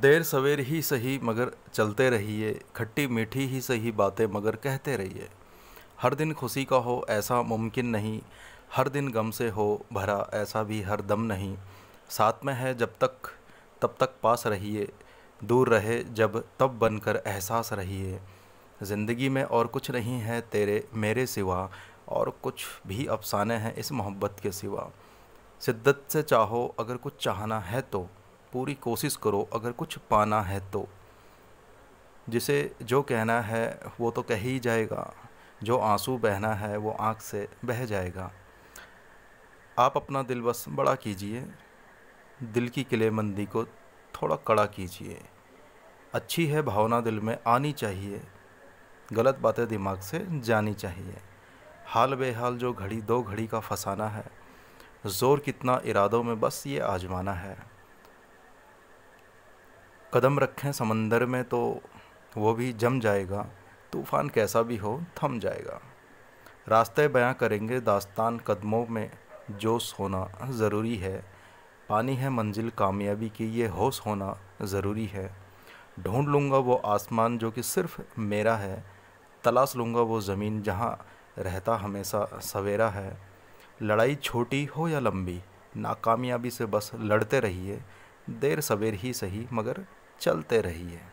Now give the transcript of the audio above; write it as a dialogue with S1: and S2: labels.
S1: देर सवेर ही सही मगर चलते रहिए खट्टी मीठी ही सही बातें मगर कहते रहिए हर दिन खुशी का हो ऐसा मुमकिन नहीं हर दिन गम से हो भरा ऐसा भी हर दम नहीं साथ में है जब तक तब तक पास रहिए दूर रहे जब तब बनकर एहसास रहिए ज़िंदगी में और कुछ नहीं है तेरे मेरे सिवा और कुछ भी अफसाने हैं इस मोहब्बत के सिवा शिद्दत से चाहो अगर कुछ चाहना है तो पूरी कोशिश करो अगर कुछ पाना है तो जिसे जो कहना है वो तो कह ही जाएगा जो आंसू बहना है वो आँख से बह जाएगा आप अपना दिल बस बड़ा कीजिए दिल की मंदी को थोड़ा कड़ा कीजिए अच्छी है भावना दिल में आनी चाहिए गलत बातें दिमाग से जानी चाहिए हाल बेहाल जो घड़ी दो घड़ी का फसाना है ज़ोर कितना इरादों में बस ये आजमाना है कदम रखें समंदर में तो वो भी जम जाएगा तूफ़ान कैसा भी हो थम जाएगा रास्ते बयां करेंगे दास्तान कदमों में जोश होना ज़रूरी है पानी है मंजिल कामयाबी की ये होश होना ज़रूरी है ढूंढ लूँगा वो आसमान जो कि सिर्फ मेरा है तलाश लूँगा वो ज़मीन जहाँ रहता हमेशा सवेरा है लड़ाई छोटी हो या लंबी नाकामयाबी से बस लड़ते रहिए देर सवेर ही सही मगर चलते रहिए